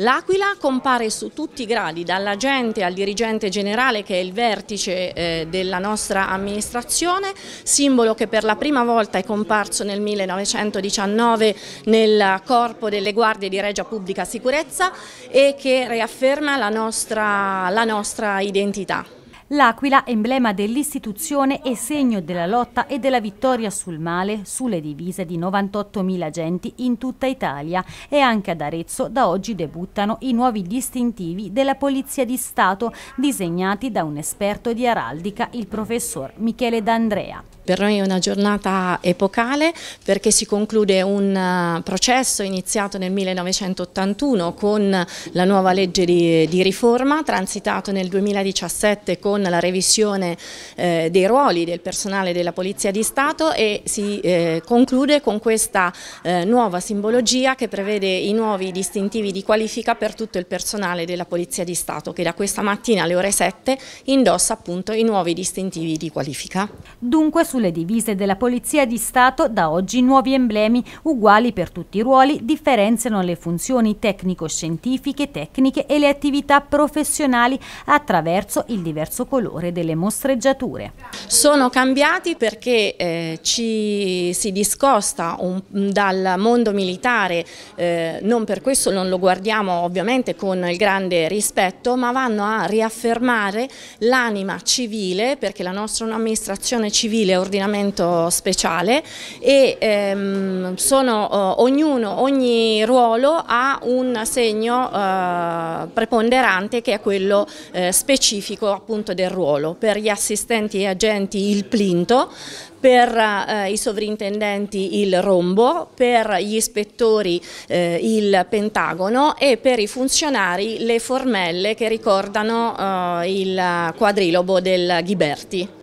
L'Aquila compare su tutti i gradi, dall'agente al dirigente generale che è il vertice eh, della nostra amministrazione, simbolo che per la prima volta è comparso nel 1919 nel corpo delle guardie di Regia Pubblica Sicurezza e che riafferma la nostra, la nostra identità. L'Aquila, emblema dell'istituzione e segno della lotta e della vittoria sul male, sulle divise di 98.000 agenti in tutta Italia e anche ad Arezzo da oggi debuttano i nuovi distintivi della Polizia di Stato disegnati da un esperto di araldica, il professor Michele D'Andrea. Per noi è una giornata epocale perché si conclude un eh, processo iniziato nel 1981 con la nuova legge di, di riforma, transitato nel 2017 con con la revisione eh, dei ruoli del personale della Polizia di Stato e si eh, conclude con questa eh, nuova simbologia che prevede i nuovi distintivi di qualifica per tutto il personale della Polizia di Stato che da questa mattina alle ore 7 indossa appunto i nuovi distintivi di qualifica. Dunque sulle divise della Polizia di Stato da oggi nuovi emblemi uguali per tutti i ruoli differenziano le funzioni tecnico-scientifiche, tecniche e le attività professionali attraverso il diverso colore delle mostreggiature. Sono cambiati perché eh, ci si discosta un, dal mondo militare, eh, non per questo non lo guardiamo ovviamente con il grande rispetto, ma vanno a riaffermare l'anima civile, perché la nostra è un'amministrazione civile, ordinamento speciale, e ehm, sono, eh, ognuno, ogni ruolo ha un segno eh, preponderante che è quello eh, specifico appunto del ruolo, per gli assistenti e agenti il plinto, per eh, i sovrintendenti il rombo, per gli ispettori eh, il pentagono e per i funzionari le formelle che ricordano eh, il quadrilobo del Ghiberti.